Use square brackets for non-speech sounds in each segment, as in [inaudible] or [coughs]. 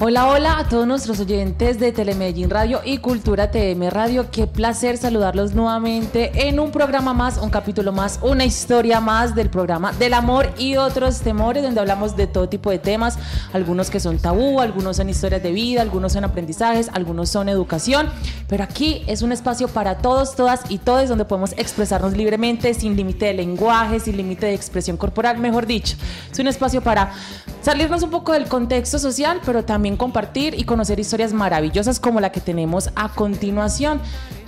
Hola, hola a todos nuestros oyentes de Telemedellín Radio y Cultura TM Radio. Qué placer saludarlos nuevamente en un programa más, un capítulo más, una historia más del programa del amor y otros temores, donde hablamos de todo tipo de temas, algunos que son tabú, algunos son historias de vida, algunos son aprendizajes, algunos son educación. Pero aquí es un espacio para todos, todas y todos, donde podemos expresarnos libremente, sin límite de lenguaje, sin límite de expresión corporal, mejor dicho. Es un espacio para salirnos un poco del contexto social, pero también compartir y conocer historias maravillosas como la que tenemos a continuación.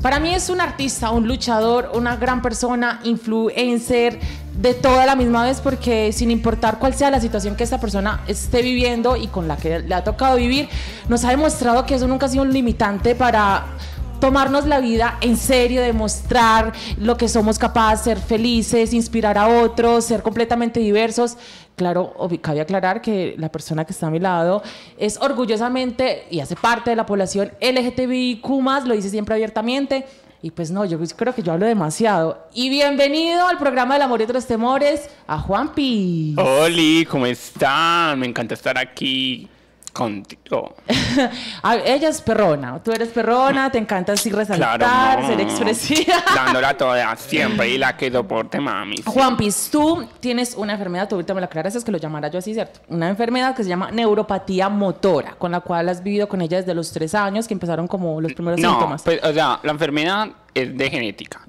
Para mí es un artista, un luchador, una gran persona, influencer, de toda la misma vez, porque sin importar cuál sea la situación que esta persona esté viviendo y con la que le ha tocado vivir, nos ha demostrado que eso nunca ha sido un limitante para tomarnos la vida en serio, demostrar lo que somos capaces, ser felices, inspirar a otros, ser completamente diversos. Claro, cabe aclarar que la persona que está a mi lado es orgullosamente y hace parte de la población LGTBIQ, lo dice siempre abiertamente. Y pues no, yo creo que yo hablo demasiado. Y bienvenido al programa del amor y otros temores a Juanpi. Hola, ¿cómo están? Me encanta estar aquí. Contigo. [laughs] Ah, ella es perrona, tú eres perrona, te encanta así resaltar, ser mm, expresiva. [laughs] Dándola toda, siempre, y la que soporte mami. Juanpis Juan tú tienes una enfermedad, tú ahorita me la aclaras, es que lo llamará yo así, ¿cierto? Una enfermedad que se llama neuropatía motora, con la cual has vivido con ella desde los tres años, que empezaron como los primeros no, síntomas. Pues, o sea, la enfermedad es de genética.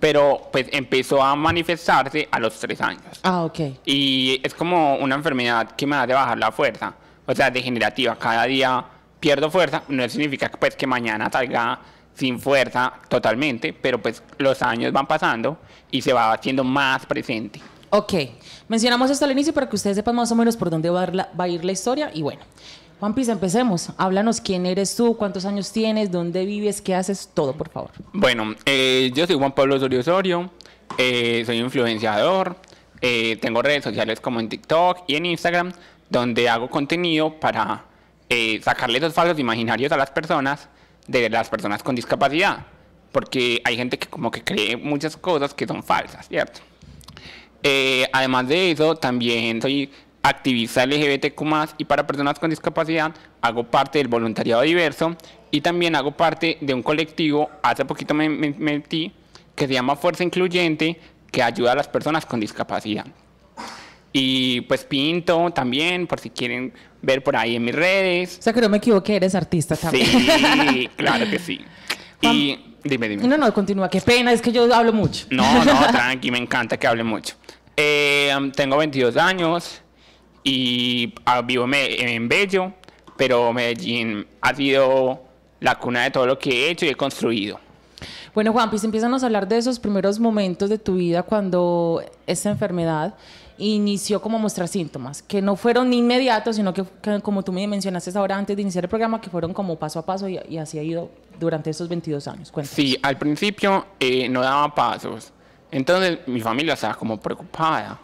Pero pues empezó a manifestarse a los tres años. Ah, ok. Y es como una enfermedad que me de bajar la fuerza o sea, degenerativa, cada día pierdo fuerza, no significa pues que mañana salga sin fuerza totalmente, pero pues los años van pasando y se va haciendo más presente. Ok, mencionamos esto al inicio para que ustedes sepan más o menos por dónde va a, va a ir la historia y bueno, Juan Pisa, empecemos. Háblanos quién eres tú, cuántos años tienes, dónde vives, qué haces, todo, por favor. Bueno, eh, yo soy Juan Pablo Osorio Osorio, eh, soy influenciador, eh, tengo redes sociales como en TikTok y en Instagram, donde hago contenido para eh, sacarle los falsos imaginarios a las personas de las personas con discapacidad, porque hay gente que como que cree muchas cosas que son falsas, ¿cierto? Eh, además de eso, también soy activista LGBTQ+, y para personas con discapacidad hago parte del voluntariado diverso y también hago parte de un colectivo, hace poquito me metí, que se llama Fuerza Incluyente, que ayuda a las personas con discapacidad. Y pues pinto también, por si quieren ver por ahí en mis redes. O sea que no me equivoqué, eres artista también. Sí, claro que sí. [laughs] y dime, dime. No, no, continúa, qué pena, es que yo hablo mucho. No, no, [laughs] tranqui, me encanta que hable mucho. Eh, um, tengo 22 años y ah, vivo en Bello, pero Medellín ha sido la cuna de todo lo que he hecho y he construido. Bueno, Juan, pues empiezan a hablar de esos primeros momentos de tu vida cuando esa enfermedad inició como mostrar síntomas, que no fueron inmediatos, sino que, como tú me mencionaste ahora antes de iniciar el programa, que fueron como paso a paso y, así ha ido durante esos 22 años. Sí, al principio eh, no daba pasos, entonces mi familia estaba como preocupada,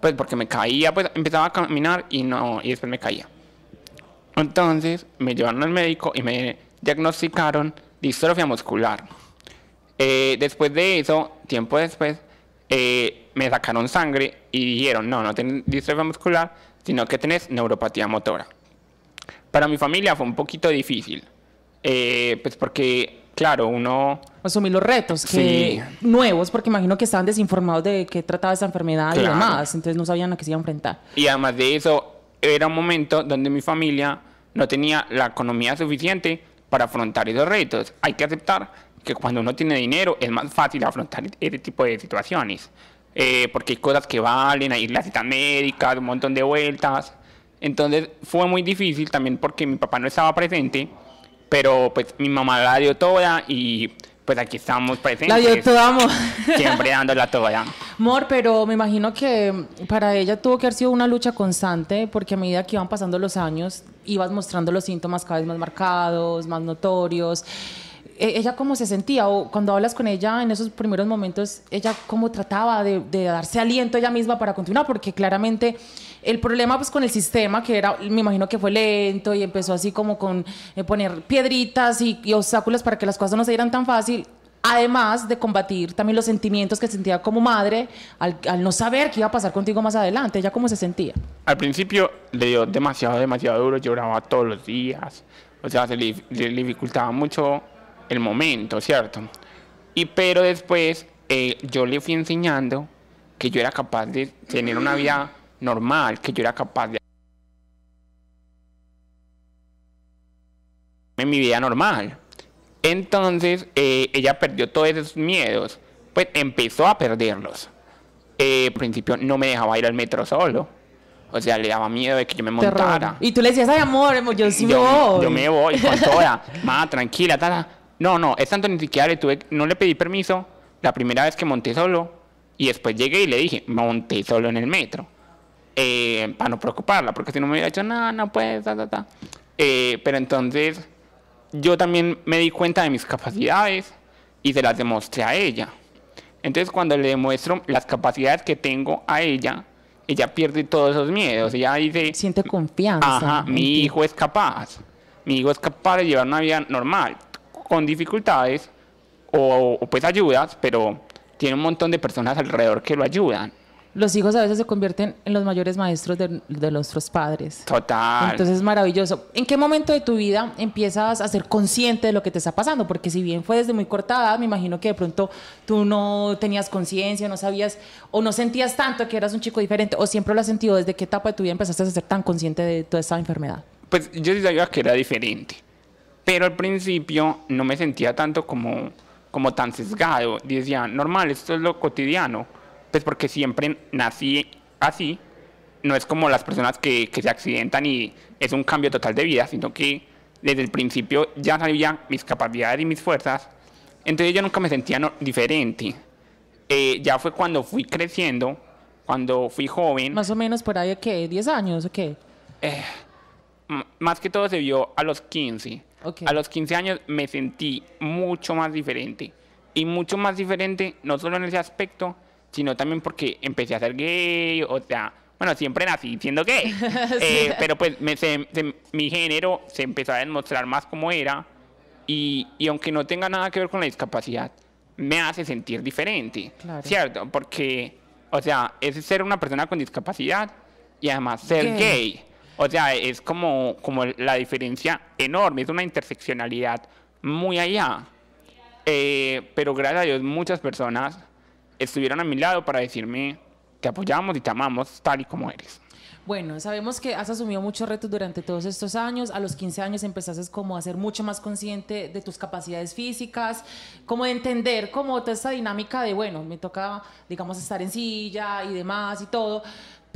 pues porque me caía, pues empezaba a caminar y no, y después me caía. Entonces me llevaron al médico y me diagnosticaron distrofia muscular. Eh, después de eso, tiempo después, eh, me sacaron sangre y dijeron, no, no tenés distrofia muscular, sino que tenés neuropatía motora. Para mi familia fue un poquito difícil, eh, pues porque, claro, uno... Asumir los retos nuevos, porque imagino que estaban desinformados de qué trataba esa enfermedad y demás, entonces no sabían a qué se iba a enfrentar. Y además de eso, era un momento donde mi familia no tenía la economía suficiente para afrontar esos retos. Hay que aceptar que cuando uno tiene dinero es más fácil afrontar ese tipo de situaciones. Eh, porque hay cosas que valen, hay la cita médica, un montón de vueltas. Entonces fue muy difícil también porque mi papá no estaba presente, pero pues mi mamá la dio toda y pues aquí estamos presentes. La dio toda, amor. Siempre [laughs] dándola toda. Mor, pero me imagino que para ella tuvo que haber sido una lucha constante porque a medida que iban pasando los años, ibas mostrando los síntomas cada vez más marcados, más notorios e-, ella cómo se sentía o cuando hablas con ella en esos primeros momentos, ella cómo trataba de, darse aliento ella misma para continuar, porque claramente el problema pues con el sistema que era, me imagino que fue lento y empezó así como con eh, poner piedritas y, obstáculos para que las cosas no se dieran tan fácil. Además de combatir también los sentimientos que sentía como madre al, no saber qué iba a pasar contigo más adelante, ella cómo se sentía. Al principio le dio demasiado, demasiado duro, lloraba todos los días, o sea, se le dificultaba mucho el momento, ¿cierto? Y pero después eh, yo le fui enseñando que yo era capaz de tener una vida normal, que yo era capaz de... en mi vida normal. Entonces eh, ella perdió todos esos miedos, pues empezó a perderlos. Eh, al principio no me dejaba ir al metro solo. O sea, le daba miedo de que yo me montara. Y tú le decías, ay amor, yo sí voy. Yo me voy con toda. Más [laughs] tranquila, tala. No, no, es tanto ni siquiera le tuve, no le pedí permiso la primera vez que monté solo y después llegué y le dije, monté solo en el metro. Eh, para no preocuparla, porque si no me hubiera dicho, no, no puedes, ta, ta, ta. Eh, pero entonces yo también me di cuenta de mis capacidades y se las demostré a ella. Entonces cuando le demuestro las capacidades que tengo a ella, ella pierde todos esos miedos. Ella dice... Siente confianza. mi hijo es capaz. Mi hijo es capaz de llevar una vida normal con dificultades o, pues ayudas, pero tiene un montón de personas alrededor que lo ayudan los hijos a veces se convierten en los mayores maestros de, nuestros padres. Total. Entonces es maravilloso. ¿En qué momento de tu vida empiezas a ser consciente de lo que te está pasando? Porque si bien fue desde muy cortada, me imagino que de pronto tú no tenías conciencia, no sabías o no sentías tanto que eras un chico diferente o siempre lo has sentido. ¿Desde qué etapa de tu vida empezaste a ser tan consciente de toda esta enfermedad? Pues yo diría que era diferente. Pero al principio no me sentía tanto como, como tan sesgado. Decía, normal, esto es lo cotidiano. Pues porque siempre nací así. No es como las personas que, que se accidentan y es un cambio total de vida, sino que desde el principio ya salían mis capacidades y mis fuerzas. Entonces yo nunca me sentía diferente. Eh, ya fue cuando fui creciendo, cuando fui joven. Más o menos por ahí, ¿qué? ¿10 años o qué? Eh, más que todo se vio a los 15. A los 15 años me sentí mucho más diferente. Y mucho más diferente, no solo en ese aspecto, sino también porque empecé a ser gay, o sea, bueno, siempre nací siendo gay. [laughs] Eh, pero pues mi género se empezó a demostrar más como era. Y, y, aunque no tenga nada que ver con la discapacidad, me hace sentir diferente. ¿Cierto? Porque, o sea, es ser una persona con discapacidad y además ser gay o sea, es como, como la diferencia enorme, es una interseccionalidad muy allá. Eh, pero gracias a Dios muchas personas estuvieron a mi lado para decirme, te apoyamos y te amamos tal y como eres. Bueno, sabemos que has asumido muchos retos durante todos estos años. A los 15 años empezaste como a ser mucho más consciente de tus capacidades físicas, como de entender como toda esta dinámica de, bueno, me toca, digamos, estar en silla y demás y todo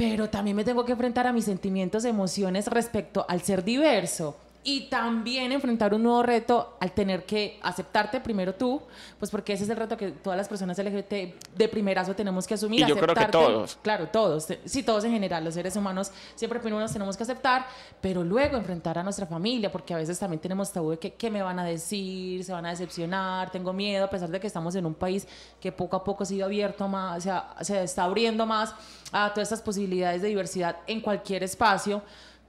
pero también me tengo que enfrentar a mis sentimientos, emociones respecto al ser diverso y también enfrentar un nuevo reto al tener que aceptarte primero tú, pues porque ese es el reto que todas las personas LGBT de primerazo tenemos que asumir. Y yo creo que todos. Claro, todos. Eh, sí, todos en general, los seres humanos siempre primero nos tenemos que aceptar, pero luego enfrentar a nuestra familia, porque a veces también tenemos tabú de que, qué me van a decir, se van a decepcionar, tengo miedo, a pesar de que estamos en un país que poco a poco se ha sido abierto más, o sea, se está abriendo más a todas estas posibilidades de diversidad en cualquier espacio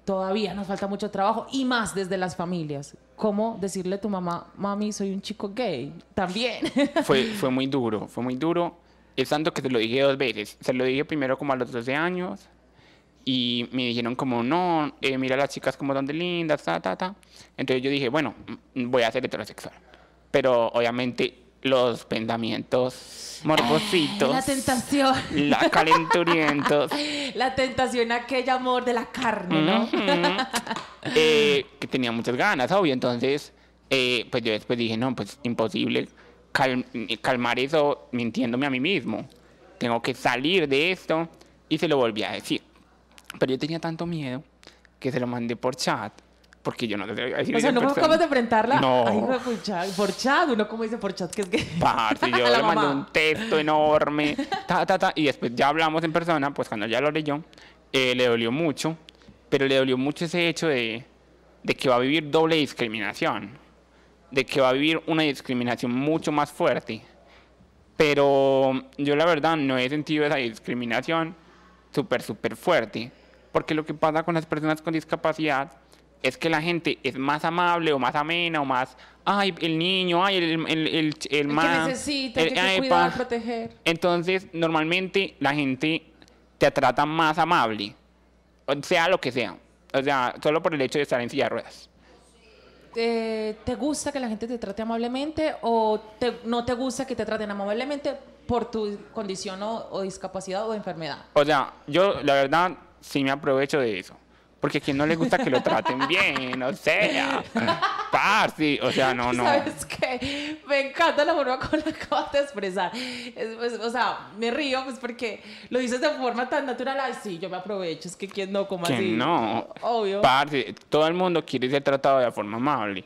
todavía nos falta mucho trabajo y más desde las familias. ¿Cómo decirle a tu mamá, mami, soy un chico gay? También. [laughs] Fue, fue muy duro, fue muy duro. Es tanto que se lo dije dos veces. Se lo dije primero como a los 12 años y me dijeron como, no, eh, mira las chicas como son de lindas, ta, ta, ta. Entonces yo dije, bueno, voy a hacer heterosexual. Pero obviamente los pensamientos morbositos. La tentación. La calenturientos. [laughs] La tentación aquel amor de la carne, ¿no? Eh, que tenía muchas ganas, obvio. Entonces, eh, pues yo después dije, no, pues imposible calmar eso mintiéndome a mí mismo. Tengo que salir de esto. Y se lo volví a decir. Pero yo tenía tanto miedo que se lo mandé por chat porque yo no O sea, no buscamos enfrentarla. No. por chat, uno como dice por chat que es que. [laughs] Parte, yo le mandé un texto enorme, ta, ta, ta, y después ya hablamos en persona, pues cuando ya lo leyó, yo, eh, le dolió mucho, pero le dolió mucho ese hecho de, de que va a vivir doble discriminación, de que va a vivir una discriminación mucho más fuerte. Pero yo la verdad no he sentido esa discriminación súper, súper fuerte, porque lo que pasa con las personas con discapacidad es que la gente es más amable o más amena o más, ay, el niño, ay, el, el, el, el más... Que necesita, que cuidar, proteger. Entonces, normalmente la gente te trata más amable, sea lo que sea. O sea, solo por el hecho de estar en silla de ruedas. ¿Te gusta que la gente te trate amablemente o no te gusta que te traten amablemente por tu condición o discapacidad o enfermedad? O sea, yo la verdad sí me aprovecho de eso. Porque a quien no le gusta que lo traten bien, o sea, [laughs] parsi, o sea, no, no. ¿Sabes qué? Me encanta la forma con la que acabas de expresar. Pues, o sea, me río, pues porque lo dices de forma tan natural. sí, yo me aprovecho, es que quien no, como así. no, obvio. Parsi, todo el mundo quiere ser tratado de la forma amable.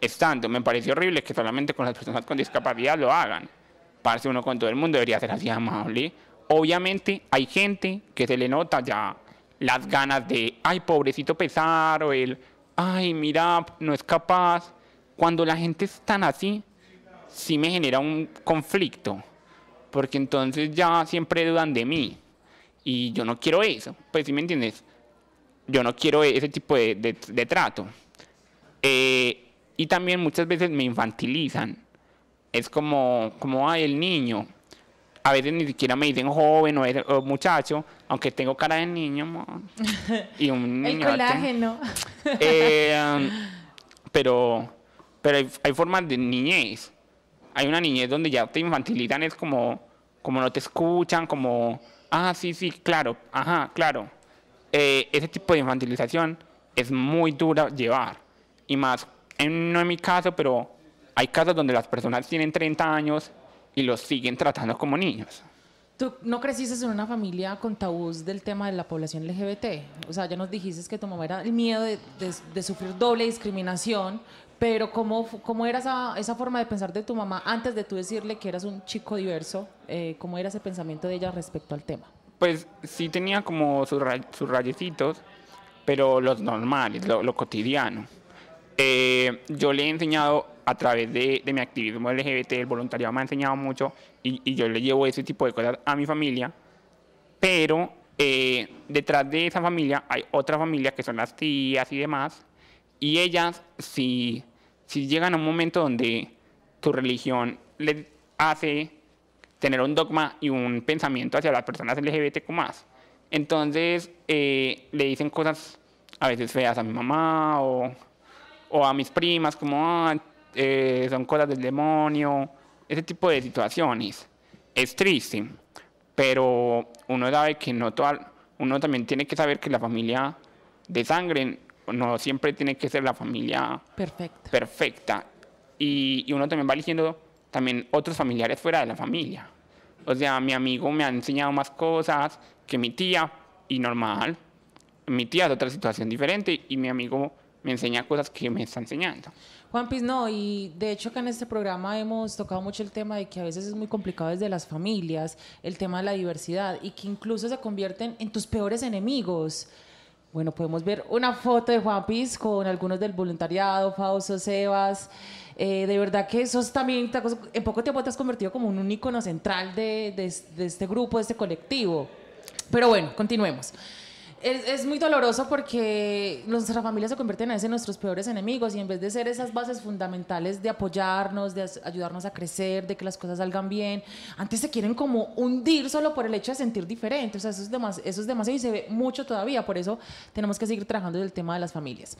Es tanto, me parece horrible que solamente con las personas con discapacidad lo hagan. Parsi, uno con todo el mundo debería ser así amable. Obviamente, hay gente que se le nota ya las ganas de, ay, pobrecito pesar, o el, ay, mira, no es capaz. Cuando la gente es tan así, sí me genera un conflicto, porque entonces ya siempre dudan de mí, y yo no quiero eso, pues si me entiendes, yo no quiero e-, ese tipo de, trato. Eh, y también muchas veces me infantilizan, es como, como, hay el niño, a veces ni siquiera me dicen joven o, muchacho, aunque tengo cara de niño. [laughs] Y un El colágeno. Eh, [laughs] um, pero pero hay, formas de niñez. Hay una niñez donde ya te infantilizan, es como, como no te escuchan, como, ah, sí, sí, claro, ajá, claro. Eh, ese tipo de infantilización es muy dura llevar. Y más, no en mi caso, pero hay casos donde las personas tienen 30 años y los siguen tratando como niños. ¿Tú no creciste en una familia con tabús del tema de la población LGBT? O sea, ya nos dijiste que tu mamá era el miedo de, sufrir doble discriminación, pero ¿cómo, cómo era esa, forma de pensar de tu mamá antes de tú decirle que eras un chico diverso? Eh, ¿Cómo era ese pensamiento de ella respecto al tema? Pues sí tenía como sus, rayecitos, pero los normales, lo cotidiano. Eh, yo le he enseñado a través de, mi activismo LGBT, el voluntariado me ha enseñado mucho y, yo le llevo ese tipo de cosas a mi familia, pero eh, detrás de esa familia hay otra familia que son las tías y demás, y ellas si, si llegan a un momento donde tu religión les hace tener un dogma y un pensamiento hacia las personas LGBT más, entonces eh, le dicen cosas a veces feas a mi mamá o o a mis primas como ah, eh, son cosas del demonio, ese tipo de situaciones. Es triste, pero uno sabe que no todo uno también tiene que saber que la familia de sangre no siempre tiene que ser la familia perfecta. perfecta. Y, uno también va eligiendo también otros familiares fuera de la familia. O sea, mi amigo me ha enseñado más cosas que mi tía y normal. Mi tía es otra situación diferente y mi amigo me enseña cosas que me está enseñando. Juan Piz, no, y de hecho acá en este programa hemos tocado mucho el tema de que a veces es muy complicado desde las familias, el tema de la diversidad y que incluso se convierten en tus peores enemigos. Bueno, podemos ver una foto de Juan Piz con algunos del voluntariado, Fausto, Sebas. Eh, de verdad que sos también, en poco tiempo te has convertido como un ícono central de este grupo, de este colectivo. Pero bueno, continuemos. Es, muy doloroso porque nuestras familias se convierten en veces en nuestros peores enemigos y en vez de ser esas bases fundamentales de apoyarnos, de ayudarnos a crecer, de que las cosas salgan bien, antes se quieren como hundir solo por el hecho de sentir diferente. O sea, eso es, demasiado y se ve mucho todavía. Por eso tenemos que seguir trabajando el tema de las familias.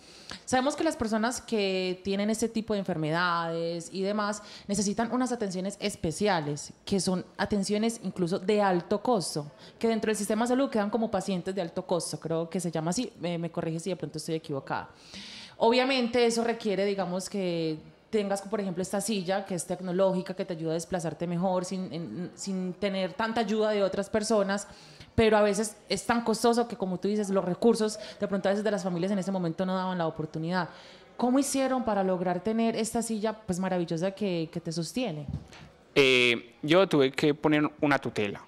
Sabemos que las personas que tienen este tipo de enfermedades y demás necesitan unas atenciones especiales, que son atenciones incluso de alto costo, que dentro del sistema de salud quedan como pacientes de alto costo creo que se llama así, me, corrige si de pronto estoy equivocada. Obviamente eso requiere, digamos, que tengas, por ejemplo, esta silla que es tecnológica, que te ayuda a desplazarte mejor sin, tener tanta ayuda de otras personas, pero a veces es tan costoso que, como tú dices, los recursos de pronto a veces de las familias en ese momento no daban la oportunidad. ¿Cómo hicieron para lograr tener esta silla pues maravillosa que, te sostiene? Eh, yo tuve que poner una tutela,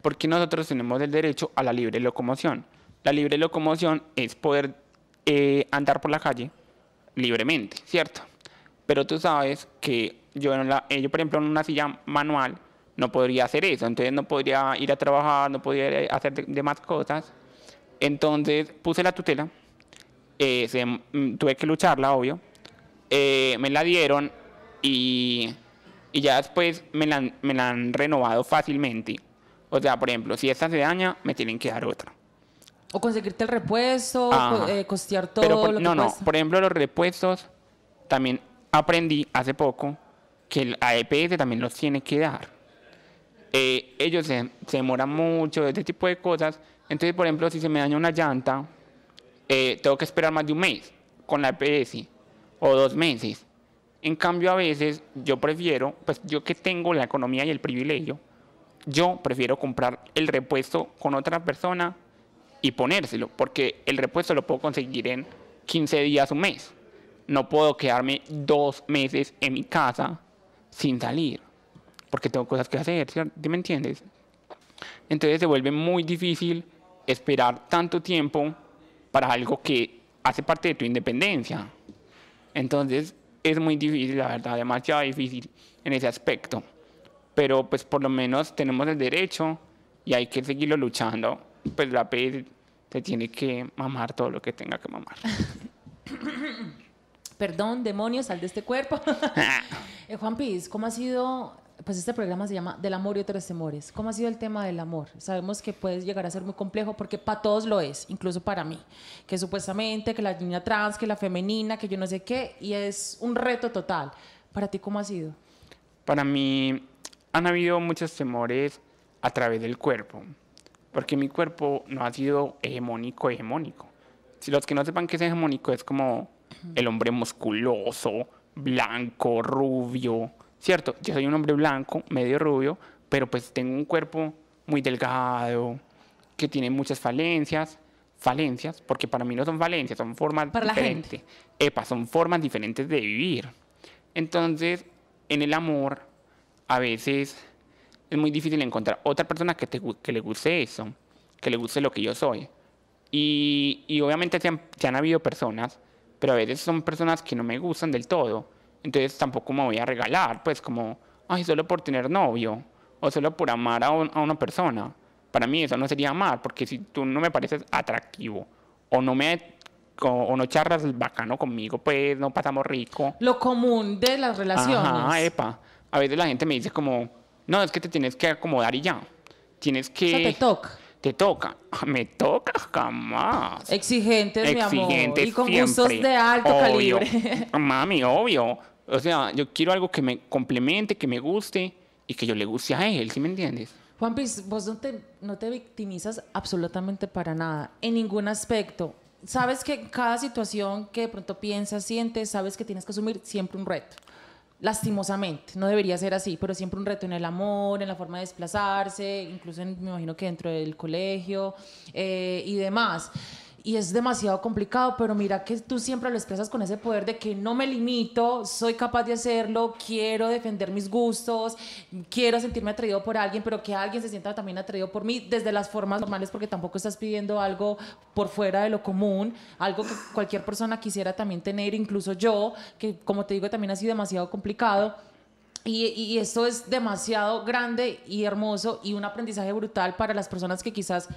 porque nosotros tenemos el derecho a la libre locomoción. La libre locomoción es poder eh, andar por la calle libremente, ¿cierto? Pero tú sabes que eh, yo, por ejemplo, en una silla manual no podría hacer eso, entonces no podría ir a trabajar, no podría hacer demás cosas. Entonces puse la tutela, eh, mm, tuve que lucharla, obvio, me la dieron y, ya después me me la han renovado fácilmente. O sea, por ejemplo, si esta se daña, me tienen que dar otra. O conseguirte el repuesto, eh, costear todo. no, no. Por ejemplo, los repuestos, también aprendí hace poco que el AEPS también los tiene que dar. Eh, ellos se, demoran mucho, este tipo de cosas. Entonces, por ejemplo, si se me daña una llanta, eh, tengo que esperar más de un mes con la APS e o dos meses. En cambio, a veces yo prefiero, pues yo que tengo la economía y el privilegio, yo prefiero comprar el repuesto con otra persona y ponérselo, porque el repuesto lo puedo conseguir en 15 días, un mes. No puedo quedarme dos meses en mi casa sin salir, porque tengo cosas que hacer, ¿me entiendes? Entonces se vuelve muy difícil esperar tanto tiempo para algo que hace parte de tu independencia. Entonces es muy difícil, la verdad, demasiado difícil en ese aspecto. Pero pues por lo menos tenemos el derecho y hay que seguirlo luchando pues la piel te tiene que mamar todo lo que tenga que mamar. [coughs] Perdón, demonios, sal de este cuerpo. [laughs] [laughs] Eh, Juan Piz, ¿cómo ha sido? Pues este programa se llama Del amor y otros temores. ¿Cómo ha sido el tema del amor? Sabemos que puede llegar a ser muy complejo porque para todos lo es, incluso para mí. Que supuestamente, que la niña trans, que la femenina, que yo no sé qué, y es un reto total. ¿Para ti cómo ha sido? Para mí han habido muchos temores a través del cuerpo porque mi cuerpo no ha sido hegemónico, hegemónico. Si los que no sepan qué es hegemónico, es como el hombre musculoso, blanco, rubio, ¿cierto? Yo soy un hombre blanco, medio rubio, pero pues tengo un cuerpo muy delgado, que tiene muchas falencias, falencias, porque para mí no son falencias, son formas para diferentes. Epa, son formas diferentes de vivir. Entonces, en el amor, a veces es muy difícil encontrar otra persona que, te, que le guste eso, que le guste lo que yo soy. Y, y obviamente se han, habido personas, pero a veces son personas que no me gustan del todo. Entonces tampoco me voy a regalar, pues como, ay, solo por tener novio o solo por amar a, a una persona. Para mí eso no sería amar, porque si tú no me pareces atractivo o no me o, no charlas bacano conmigo, pues no pasamos rico. Lo común de las relaciones. Ah, epa. A veces la gente me dice como, no, es que te tienes que acomodar y ya. Tienes que... O te toca. Te toca. [laughs] Me toca jamás. Exigentes, mi amor. Y con gustos de alto calibre. [laughs] [laughs] Mami, obvio. O sea, yo quiero algo que me complemente, que me guste y que yo le guste a él, ¿sí me entiendes? Juan vos no te, no te victimizas absolutamente para nada, en ningún aspecto. Sabes que cada situación que de pronto piensas, sientes, sabes que tienes que asumir siempre un reto lastimosamente, no debería ser así, pero siempre un reto en el amor, en la forma de desplazarse, incluso me imagino que dentro del colegio eh, y demás y es demasiado complicado, pero mira que tú siempre lo expresas con ese poder de que no me limito, soy capaz de hacerlo, quiero defender mis gustos, quiero sentirme atraído por alguien, pero que alguien se sienta también atraído por mí desde las formas normales, porque tampoco estás pidiendo algo por fuera de lo común, algo que cualquier persona quisiera también tener, incluso yo, que como te digo también ha sido demasiado complicado. Y, y, esto es demasiado grande y hermoso y un aprendizaje brutal para las personas que quizás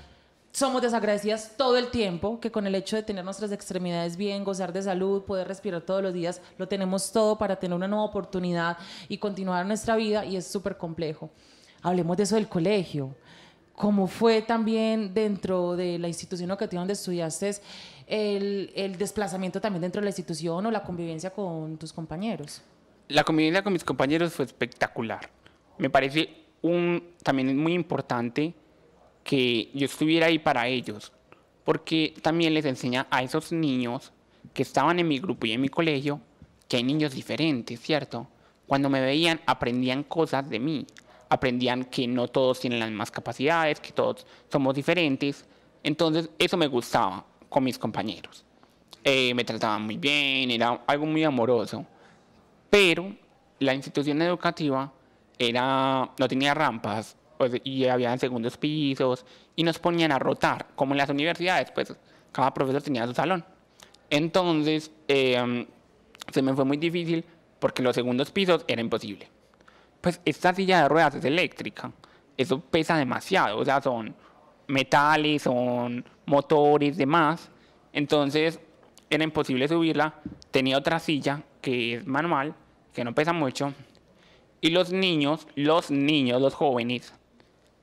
somos desagradecidas todo el tiempo, que con el hecho de tener nuestras extremidades bien, gozar de salud, poder respirar todos los días, lo tenemos todo para tener una nueva oportunidad y continuar nuestra vida y es súper complejo. Hablemos de eso del colegio. ¿Cómo fue también dentro de la institución educativa donde estudiaste el, el desplazamiento también dentro de la institución o la convivencia con tus compañeros? La convivencia con mis compañeros fue espectacular. Me parece un, también muy importante que yo estuviera ahí para ellos, porque también les enseña a esos niños que estaban en mi grupo y en mi colegio que hay niños diferentes, ¿cierto? Cuando me veían aprendían cosas de mí, aprendían que no todos tienen las mismas capacidades, que todos somos diferentes, entonces eso me gustaba con mis compañeros. Eh, me trataban muy bien, era algo muy amoroso, pero la institución educativa era, no tenía rampas, pues, y había segundos pisos, y nos ponían a rotar, como en las universidades, pues cada profesor tenía su salón. Entonces, em, se me fue muy difícil porque los segundos pisos era imposible. Pues esta silla de ruedas es eléctrica, eso pesa demasiado, o sea, son metales, son motores, demás. Entonces, era imposible subirla. Tenía otra silla que es manual, que no pesa mucho. Y los niños, los niños, los jóvenes,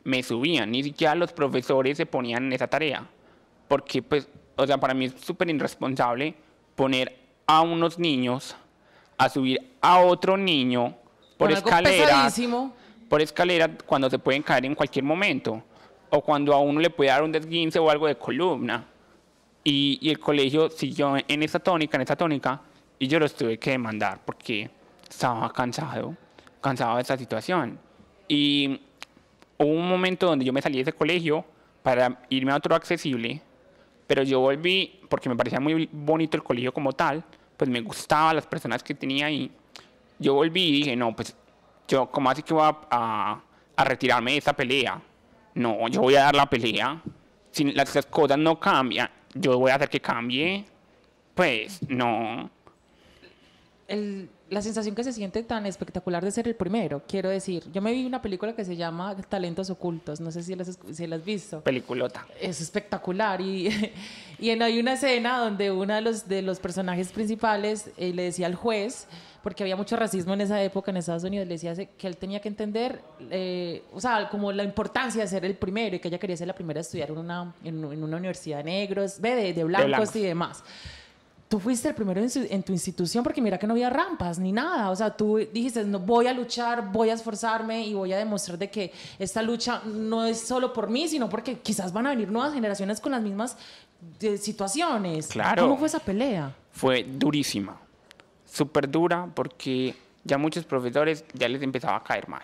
me subían, ni siquiera los profesores se ponían en esa tarea. Porque, pues, o sea, para mí es súper irresponsable poner a unos niños a subir a otro niño por escalera. Por escalera cuando se pueden caer en cualquier momento. O cuando a uno le puede dar un desguince o algo de columna. Y, y el colegio siguió en esa tónica, en esa tónica, y yo lo tuve que demandar porque estaba cansado, cansado de esa situación. Y hubo un momento donde yo me salí de ese colegio para irme a otro accesible, pero yo volví porque me parecía muy bonito el colegio como tal, pues me gustaban las personas que tenía ahí. Yo volví y dije, no, pues yo, ¿cómo así que voy a, retirarme de esa pelea? No, yo voy a dar la pelea. Si las, las cosas no cambian, yo voy a hacer que cambie. Pues no la sensación que se siente tan espectacular de ser el primero. Quiero decir, yo me vi una película que se llama Talentos Ocultos, no sé si la has visto. Peliculota. Es espectacular y, [laughs] y en, hay una escena donde uno de los, de los personajes principales eh, le decía al juez, porque había mucho racismo en esa época en Estados Unidos, le decía que él tenía que entender, eh, o sea, como la importancia de ser el primero y que ella quería ser la primera a estudiar en una, en, una universidad de negros, de blancos. y demás tú fuiste el primero en, tu institución porque mira que no había rampas ni nada. O sea, tú dijiste, no, voy a luchar, voy a esforzarme y voy a demostrar de que esta lucha no es solo por mí, sino porque quizás van a venir nuevas generaciones con las mismas eh, situaciones. Claro. ¿Cómo fue esa pelea? Fue durísima, súper dura porque ya muchos profesores ya les empezaba a caer mal.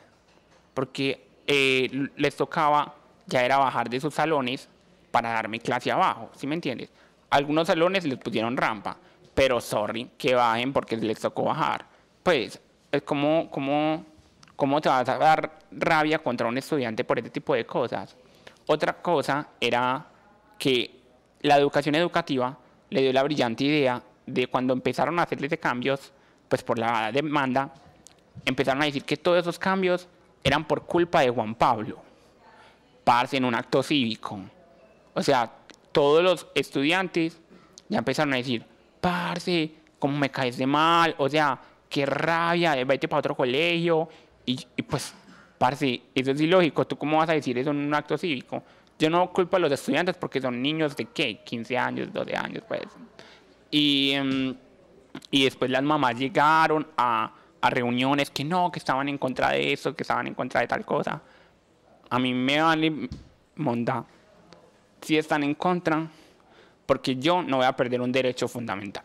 Porque eh, les tocaba, ya era bajar de sus salones para darme clase abajo, ¿sí me entiendes? algunos salones les pusieron rampa, pero sorry, que bajen porque les tocó bajar. Pues, es como, como, ¿cómo te vas a dar rabia contra un estudiante por este tipo de cosas? Otra cosa era que la educación educativa le dio la brillante idea de cuando empezaron a hacerles cambios, pues por la demanda, empezaron a decir que todos esos cambios eran por culpa de Juan Pablo. parse en un acto cívico. O sea, todos los estudiantes ya empezaron a decir, parce, cómo me caes de mal, o sea, qué rabia, vete para otro colegio. Y, pues, parce, eso es ilógico, ¿tú cómo vas a decir eso en un acto cívico? Yo no culpo a los estudiantes porque son niños de qué, 15 años, 12 años, pues. Y, em, y después las mamás llegaron a, a reuniones que no, que estaban en contra de eso, que estaban en contra de tal cosa. A mí me vale monda si están en contra, porque yo no voy a perder un derecho fundamental.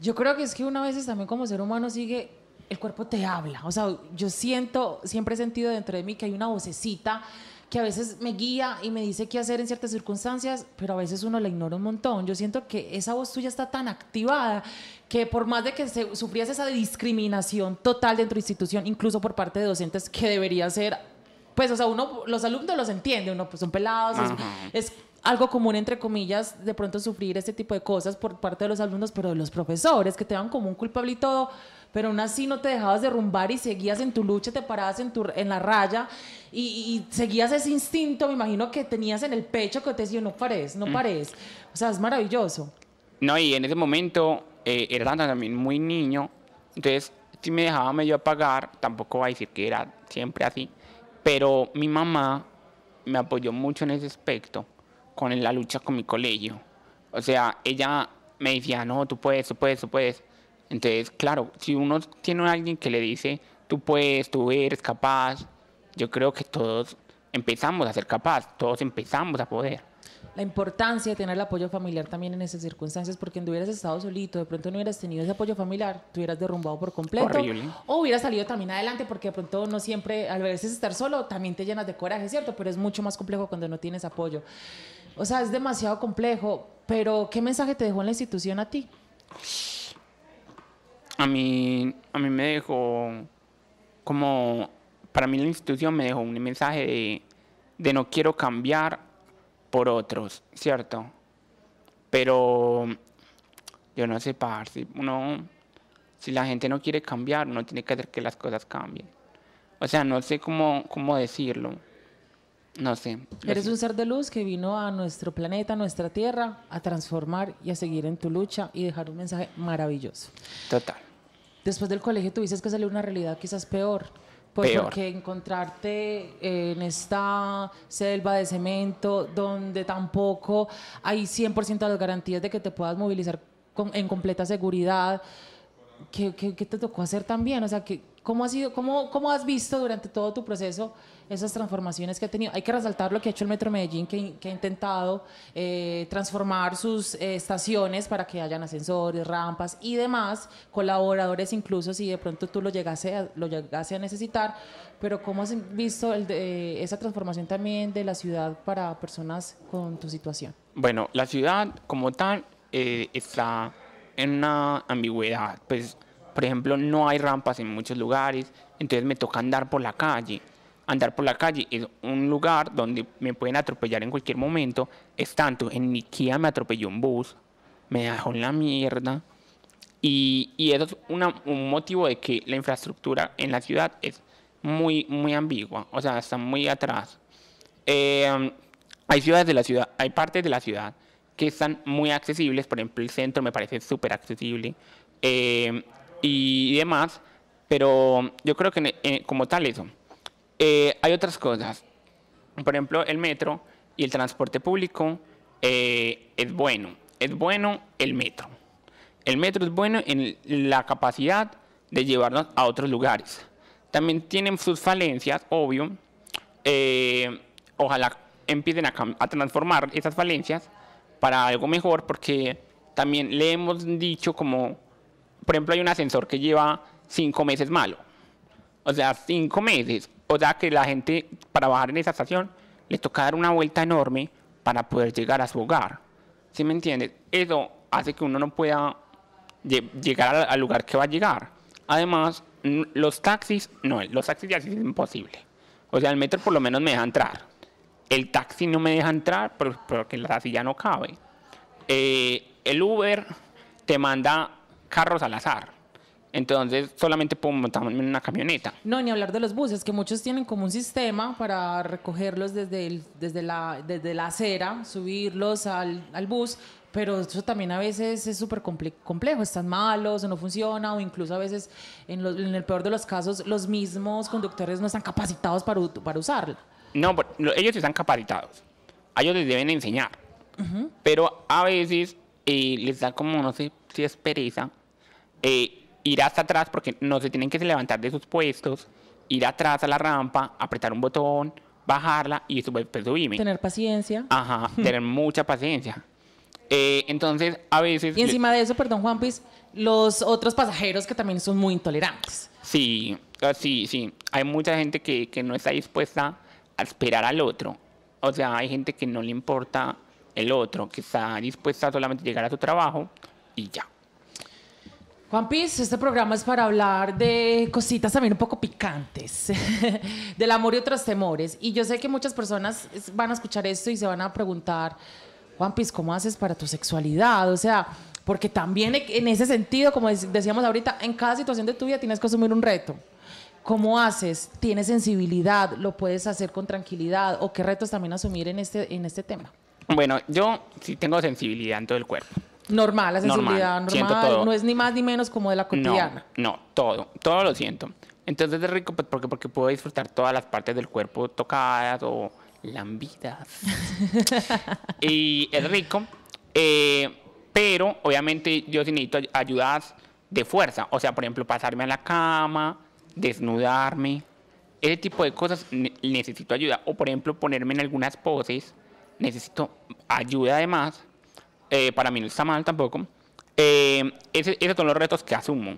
Yo creo que es que una vez también como ser humano sigue, el cuerpo te habla, o sea, yo siento, siempre he sentido dentro de mí que hay una vocecita que a veces me guía y me dice qué hacer en ciertas circunstancias, pero a veces uno la ignora un montón. Yo siento que esa voz tuya está tan activada que por más de que sufrías esa discriminación total dentro de institución, incluso por parte de docentes, que debería ser, pues, o sea, uno, los alumnos los entiende, uno, pues son pelados, es algo común, entre comillas, de pronto sufrir este tipo de cosas por parte de los alumnos, pero de los profesores, que te dan como un culpable y todo, pero aún así no te dejabas derrumbar y seguías en tu lucha, te parabas en, tu, en la raya y, seguías ese instinto, me imagino, que tenías en el pecho que te decía, no pares, no mm. pares. O sea, es maravilloso. No, y en ese momento eh, era también muy niño, entonces si me dejaba medio apagar, tampoco va a decir que era siempre así, pero mi mamá me apoyó mucho en ese aspecto con la lucha con mi colegio. O sea, ella me decía, no, tú puedes, tú puedes, tú puedes. Entonces, claro, si uno tiene a alguien que le dice, tú puedes, tú eres capaz, yo creo que todos empezamos a ser capaz, todos empezamos a poder. La importancia de tener el apoyo familiar también en esas circunstancias, porque en hubieras estado solito, de pronto no hubieras tenido ese apoyo familiar, te hubieras derrumbado por completo. O hubieras salido también adelante, porque de pronto no siempre, al veces estar solo, también te llenas de coraje, ¿cierto? Pero es mucho más complejo cuando no tienes apoyo. O sea, es demasiado complejo, pero ¿qué mensaje te dejó la institución a ti? A mí, a mí me dejó como, para mí la institución me dejó un mensaje de, de no quiero cambiar por otros, ¿cierto? Pero yo no sé, par, si uno, si la gente no quiere cambiar, uno tiene que hacer que las cosas cambien. O sea, no sé cómo, cómo decirlo. No sé. Eres un ser de luz que vino a nuestro planeta, a nuestra tierra, a transformar y a seguir en tu lucha y dejar un mensaje maravilloso. Total. Después del colegio tuviste que salir una realidad quizás peor. Pues peor. porque encontrarte en esta selva de cemento donde tampoco hay 100% de las garantías de que te puedas movilizar en completa seguridad. ¿Qué, te tocó hacer también? O sea, que, ¿cómo, ha sido, ¿cómo has visto durante todo tu proceso esas transformaciones que ha tenido. Hay que resaltar lo que ha hecho el Metro Medellín, que, ha intentado eh, transformar sus eh, estaciones para que hayan ascensores, rampas y demás, colaboradores incluso si de pronto tú lo llegase a, necesitar. Pero ¿cómo has visto el de, esa transformación también de la ciudad para personas con tu situación? Bueno, la ciudad como tal eh, está en una ambigüedad. Pues, por ejemplo, no hay rampas en muchos lugares, entonces me toca andar por la calle andar por la calle es un lugar donde me pueden atropellar en cualquier momento. Es tanto, en kia me atropelló un bus, me dejó en la mierda. Y, y eso es un motivo de que la infraestructura en la ciudad es muy, muy ambigua, o sea, está muy atrás. Eh, hay ciudades de la ciudad, hay partes de la ciudad que están muy accesibles, por ejemplo, el centro me parece súper accesible eh, y demás, pero yo creo que como tal eso. Eh, hay otras cosas. Por ejemplo, el metro y el transporte público eh, es bueno. Es bueno el metro. El metro es bueno en la capacidad de llevarnos a otros lugares. También tienen sus falencias, obvio. Eh, ojalá empiecen a, a transformar esas falencias para algo mejor, porque también le hemos dicho como, por ejemplo, hay un ascensor que lleva cinco meses malo. O sea, cinco meses. O sea que la gente para bajar en esa estación les toca dar una vuelta enorme para poder llegar a su hogar. ¿Sí me entiendes? Eso hace que uno no pueda llegar al lugar que va a llegar. Además, los taxis, no, los taxis ya sí es imposible. O sea, el metro por lo menos me deja entrar. El taxi no me deja entrar porque la silla no cabe. Eh, el Uber te manda carros al azar. Entonces solamente puedo montarme en una camioneta. No, ni hablar de los buses, que muchos tienen como un sistema para recogerlos desde, desde, la, desde la acera, subirlos al, bus, pero eso también a veces es súper complejo, están malos no funciona, o incluso a veces, en, el peor de los casos, los mismos conductores no están capacitados para, para No, ellos están capacitados, a ellos les deben enseñar, pero a veces eh, les da como, no sé si es pereza, eh, ir hasta atrás porque no se tienen que levantar de sus puestos, ir atrás a la rampa, apretar un botón, bajarla y pues, subirme. Tener paciencia. Ajá, [laughs] tener mucha paciencia. Eh, entonces, a veces... Y encima de eso, perdón, Juanpis, pues, los otros pasajeros que también son muy intolerantes. Sí, ah, sí, sí. Hay mucha gente que, no está dispuesta a esperar al otro. O sea, hay gente que no le importa el otro, que está dispuesta solamente a llegar a su trabajo y ya. Juan este programa es para hablar de cositas también un poco picantes, [laughs] del amor y otros temores. Y yo sé que muchas personas van a escuchar esto y se van a preguntar, Juan Piz, ¿cómo haces para tu sexualidad? O sea, porque también e, en ese sentido, como decíamos ahorita, en cada situación de tu vida tienes que asumir un reto. ¿Cómo haces? ¿Tienes sensibilidad? ¿Lo puedes hacer con tranquilidad? ¿O qué retos también asumir en este, en este tema? Bueno, yo sí tengo sensibilidad en todo el cuerpo normal, la sensibilidad normal, no es ni más ni menos como de la cotidiana. No, todo, todo lo siento. Entonces es rico pues, porque, porque puedo disfrutar todas las partes del cuerpo tocadas o lambidas. [laughs] y es rico, eh, pero obviamente yo necesito ayudas de fuerza, o sea, por ejemplo, pasarme a la cama, desnudarme, ese tipo de cosas necesito ayuda, o por ejemplo, ponerme en algunas poses, necesito ayuda además eh, para mí no está mal tampoco. Eh, esos son los retos que asumo.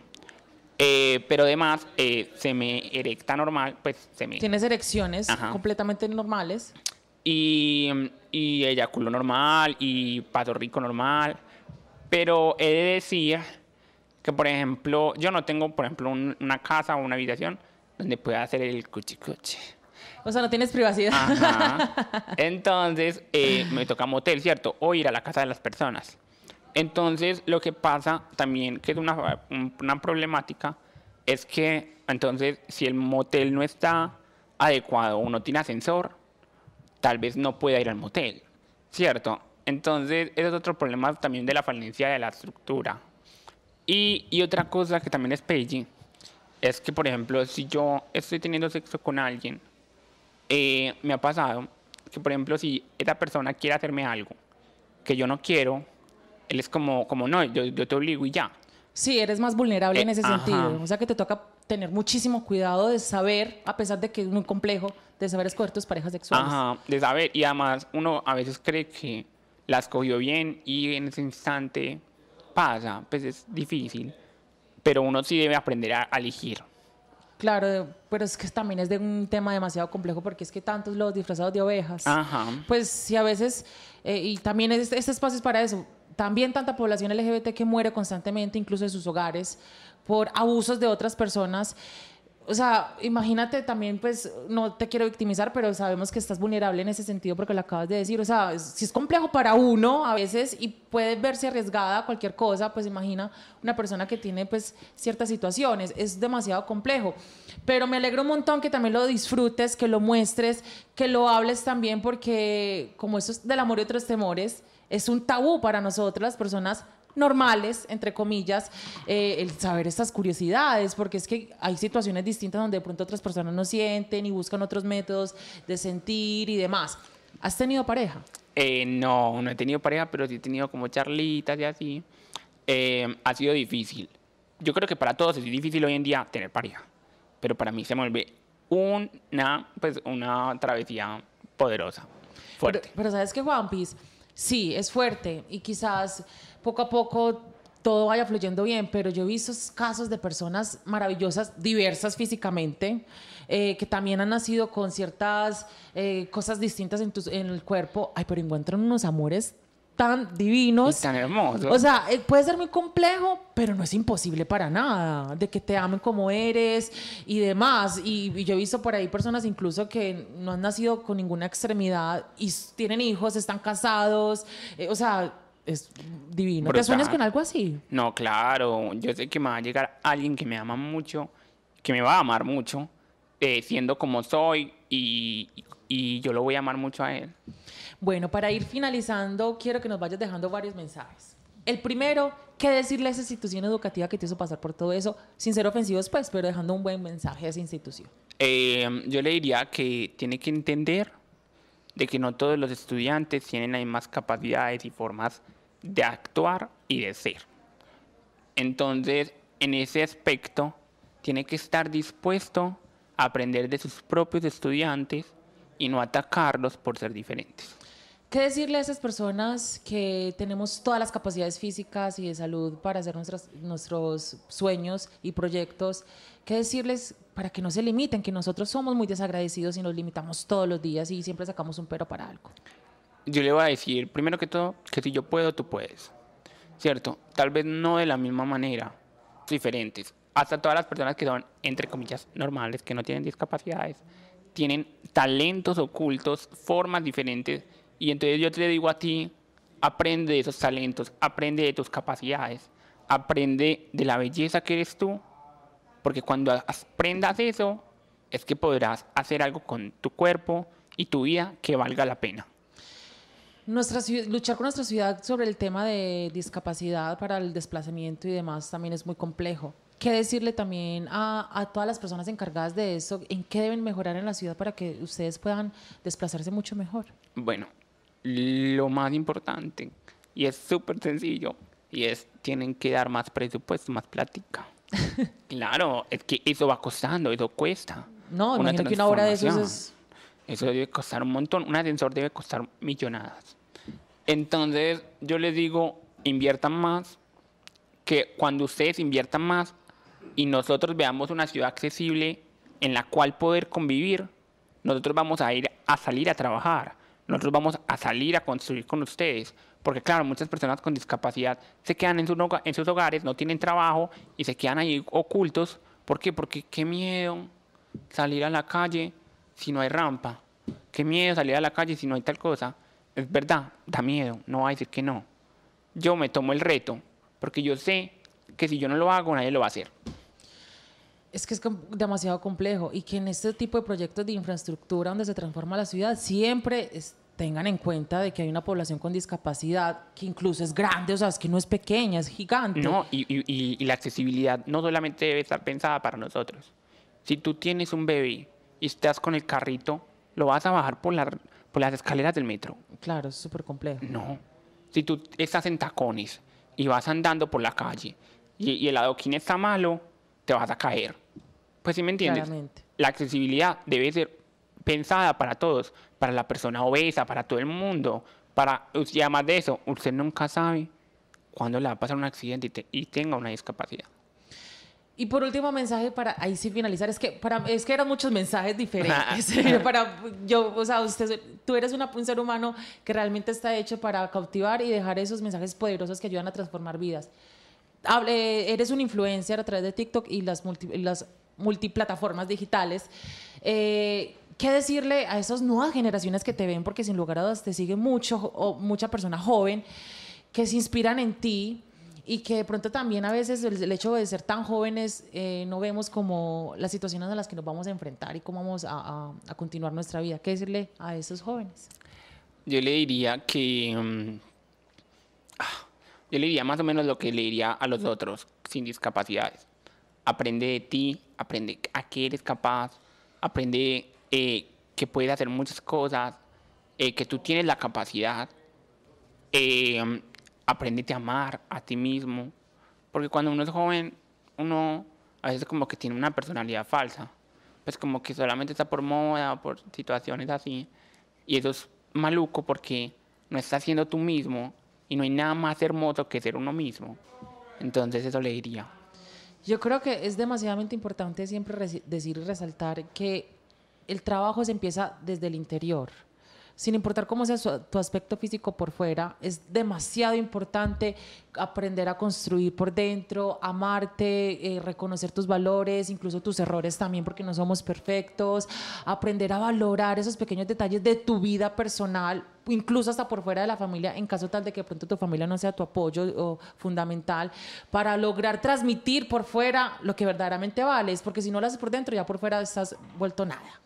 Eh, pero además, se me erecta normal, pues se me... Tienes erecciones completamente normales. Y, y eyaculo normal, y pato rico normal. Pero he de decir que, por ejemplo, yo no tengo, por ejemplo, una casa o una habitación donde pueda hacer el cuchicoche. O sea, no tienes privacidad. [laughs] Entonces, eh, me toca motel, ¿cierto? O ir a la casa de las personas. Entonces, lo que pasa también, que es una, una problemática, es que entonces, si el motel no está adecuado uno tiene ascensor, tal vez no pueda ir al motel, ¿cierto? Entonces, ese es otro problema también de la falencia de la estructura. Y, y, otra cosa que también es Peggy, es que, por ejemplo, si yo estoy teniendo sexo con alguien eh, me ha pasado que, por ejemplo, si esta persona quiere hacerme algo que yo no quiero, él es como, como no, yo, te obligo y ya. Sí, eres más vulnerable en eh, ese sentido. O sea que te toca tener muchísimo cuidado de saber, a pesar de que es muy complejo, de saber escoger tus parejas sexuales. Ajá, de saber. Y además uno a veces cree que la escogió bien y en ese instante pasa, pues es difícil. Pero uno sí debe aprender a elegir. Claro, eh, pero es que también es de un tema demasiado complejo porque es que tantos los disfrazados de ovejas. Ajá. Pues si a veces, eh, y también este, este espacio es para eso, también tanta población LGBT que muere constantemente, incluso en sus hogares, por abusos de otras personas. O sea, imagínate también, pues, no te quiero victimizar, pero sabemos que estás vulnerable en ese sentido porque lo acabas de decir. O sea, si es complejo para uno a veces y puede verse arriesgada cualquier cosa, pues imagina una persona que tiene, pues, ciertas situaciones. Es demasiado complejo. Pero me alegro un montón que también lo disfrutes, que lo muestres, que lo hables también porque como eso es del amor y otros temores, es un tabú para nosotras, las personas normales, entre comillas, eh, el saber estas curiosidades, porque es que hay situaciones distintas donde de pronto otras personas no sienten y buscan otros métodos de sentir y demás. ¿Has tenido pareja? Eh, no, no he tenido pareja, pero sí he tenido como charlitas y así. Eh, ha sido difícil. Yo creo que para todos es difícil hoy en día tener pareja, pero para mí se vuelve una, pues, una travesía poderosa. Fuerte. Pero, sabes que Juan Sí, es fuerte y quizás poco a poco todo vaya fluyendo bien, pero yo he visto casos de personas maravillosas, diversas físicamente, eh, que también han nacido con ciertas eh, cosas distintas en, en el cuerpo, ay, pero encuentran unos amores tan divinos. tan hermosos. O sea, eh, puede ser muy complejo, pero no es imposible para nada. De que te amen como eres y demás. Y, yo he visto por ahí personas incluso que no han nacido con ninguna extremidad y tienen hijos, están casados. Eh, o sea, es divino. ¿Te sueñas con algo así? No, claro. Yo sé que me va a llegar alguien que me ama mucho, que me va a amar mucho, eh, siendo como soy y, y yo lo voy a amar mucho a él. Bueno, para ir finalizando, quiero que nos vayas dejando varios mensajes. El primero, ¿qué decirle a esa institución educativa que te hizo pasar por todo eso? Sin ser ofensivo pues, pero dejando un buen mensaje a esa institución. Eh, yo le diría que tiene que entender de que no todos los estudiantes tienen las mismas capacidades y formas de actuar y de ser. Entonces, en ese aspecto, tiene que estar dispuesto a aprender de sus propios estudiantes y no atacarlos por ser diferentes. ¿Qué decirle a esas personas que tenemos todas las capacidades físicas y de salud para hacer nuestras, nuestros sueños y proyectos? ¿Qué decirles para que no se limiten? Que nosotros somos muy desagradecidos y nos limitamos todos los días y siempre sacamos un pero para algo. Yo le voy a decir, primero que todo, que si yo puedo, tú puedes. ¿Cierto? Tal vez no de la misma manera, diferentes. Hasta todas las personas que son, entre comillas, normales, que no tienen discapacidades, tienen talentos ocultos, formas diferentes y entonces yo te digo a ti, aprende de esos talentos, aprende de tus capacidades, aprende de la belleza que eres tú, porque cuando aprendas eso, es que podrás hacer algo con tu cuerpo y tu vida que valga la pena. Nuestra, luchar con nuestra ciudad sobre el tema de discapacidad para el desplazamiento y demás también es muy complejo. ¿Qué decirle también a, todas las personas encargadas de eso? ¿En qué deben mejorar en la ciudad para que ustedes puedan desplazarse mucho mejor? Bueno, lo más importante. Y es súper sencillo. Y es, tienen que dar más presupuesto, más plática. [laughs] claro, es que eso va costando, eso cuesta. No, una imagino que una obra de esos Eso debe costar un montón. Un ascensor debe costar millonadas. Entonces, yo les digo, inviertan más, que cuando ustedes inviertan más y nosotros veamos una ciudad accesible en la cual poder convivir, nosotros vamos a ir a salir a trabajar nosotros vamos a salir a construir con ustedes. Porque claro, muchas personas con discapacidad se quedan en, en sus hogares, no tienen trabajo y se quedan ahí ocultos. ¿Por qué? Porque qué miedo salir a la calle si no hay rampa. Qué miedo salir a la calle si no hay tal cosa. Es verdad, da miedo, no va a decir que no. Yo me tomo el reto, porque yo sé que si yo no lo hago, nadie lo va a hacer es que es demasiado complejo y que en este tipo de proyectos de infraestructura donde se transforma la ciudad siempre tengan en cuenta de que hay una población con discapacidad que incluso es grande, o sea, es que no es pequeña, es gigante. No, y, la accesibilidad no solamente debe estar pensada para nosotros. Si tú tienes un bebé y estás con el carrito, lo vas a bajar por, por las escaleras del metro. Claro, es súper complejo. No. Si tú estás en tacones y vas andando por la calle y el adoquín está malo, te vas a caer pues sí me entiendes. La accesibilidad debe ser pensada para todos, para la persona obesa, para todo el mundo. Para, y además de eso, usted nunca sabe cuándo le va a pasar un accidente y, te, y tenga una discapacidad. Y por último mensaje para ahí sí finalizar es que para es que eran muchos mensajes diferentes [laughs] para yo o sea usted tú eres un ser humano que realmente está hecho para cautivar y dejar esos mensajes poderosos que ayudan a transformar vidas. eres un influencer a través de TikTok y las, y las multiplataformas digitales. Eh, ¿Qué decirle a esas nuevas generaciones que te ven? Porque sin lugar a dudas te sigue mucho o mucha persona joven que se inspiran en ti y que de pronto también a veces el, hecho de ser tan jóvenes eh, no vemos como las situaciones a las que nos vamos a enfrentar y cómo vamos a, a, continuar nuestra vida. ¿Qué decirle a esos jóvenes? Yo le diría que... Mm, ah, yo le diría más o menos lo que le diría a los otros sin discapacidades. Aprende de ti, aprende a qué eres capaz, aprende eh, que puedes hacer muchas cosas, eh, que tú tienes la capacidad, eh, aprende a amar a ti mismo, porque cuando uno es joven, uno a veces como que tiene una personalidad falsa, pues como que solamente está por moda, por situaciones así, y eso es maluco porque no estás siendo tú mismo y no hay nada más hermoso que ser uno mismo. Entonces eso le diría. Yo creo que es demasiadamente importante siempre decir y resaltar que el trabajo se empieza desde el interior sin importar cómo sea tu aspecto físico por fuera, es demasiado importante aprender a construir por dentro, amarte, eh, reconocer tus valores, incluso tus errores también, porque no somos perfectos, aprender a valorar esos pequeños detalles de tu vida personal, incluso hasta por fuera de la familia, en caso tal de que pronto tu familia no sea tu apoyo fundamental, para lograr transmitir por fuera lo que verdaderamente vales, porque si no lo haces por dentro, ya por fuera estás vuelto nada.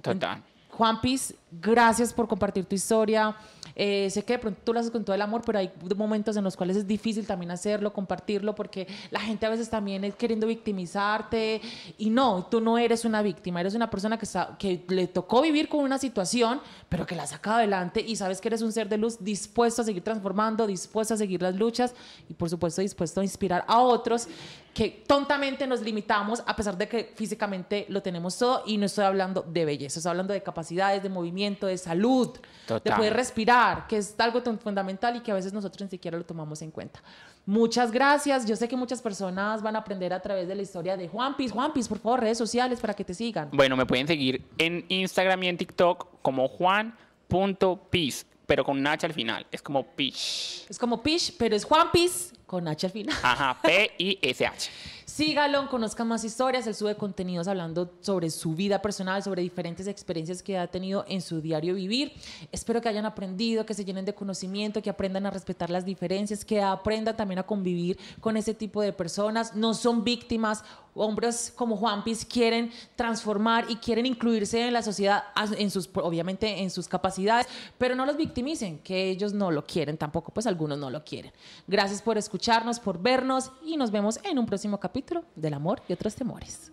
Total. Juan Piz, gracias por compartir tu historia. Eh, sé que de pronto tú lo haces con todo el amor, pero hay momentos en los cuales es difícil también hacerlo, compartirlo, porque la gente a veces también es queriendo victimizarte. Y no, tú no eres una víctima, eres una persona que, está, que le tocó vivir con una situación, pero que la saca adelante y sabes que eres un ser de luz dispuesto a seguir transformando, dispuesto a seguir las luchas y por supuesto dispuesto a inspirar a otros que tontamente nos limitamos a pesar de que físicamente lo tenemos todo y no estoy hablando de belleza, estoy hablando de capacidades, de movimiento de salud, de poder respirar, que es algo tan fundamental y que a veces nosotros ni siquiera lo tomamos en cuenta. Muchas gracias. Yo sé que muchas personas van a aprender a través de la historia de Juan Juan Juanpis, por favor, redes sociales para que te sigan. Bueno, me pueden seguir en Instagram y en TikTok como juan.pis, pero con H al final. Es como Pish. Es como Pish, pero es Juan Juanpis con H al final. Ajá, P-I-S-H sígalo, conozca más historias, él sube contenidos hablando sobre su vida personal, sobre diferentes experiencias que ha tenido en su diario vivir. Espero que hayan aprendido, que se llenen de conocimiento, que aprendan a respetar las diferencias, que aprendan también a convivir con ese tipo de personas, no son víctimas. Hombres como juan Juanpis quieren transformar y quieren incluirse en la sociedad, en sus, obviamente en sus capacidades, pero no los victimicen, que ellos no lo quieren tampoco, pues algunos no lo quieren. Gracias por escucharnos, por vernos y nos vemos en un próximo capítulo del amor y otros temores.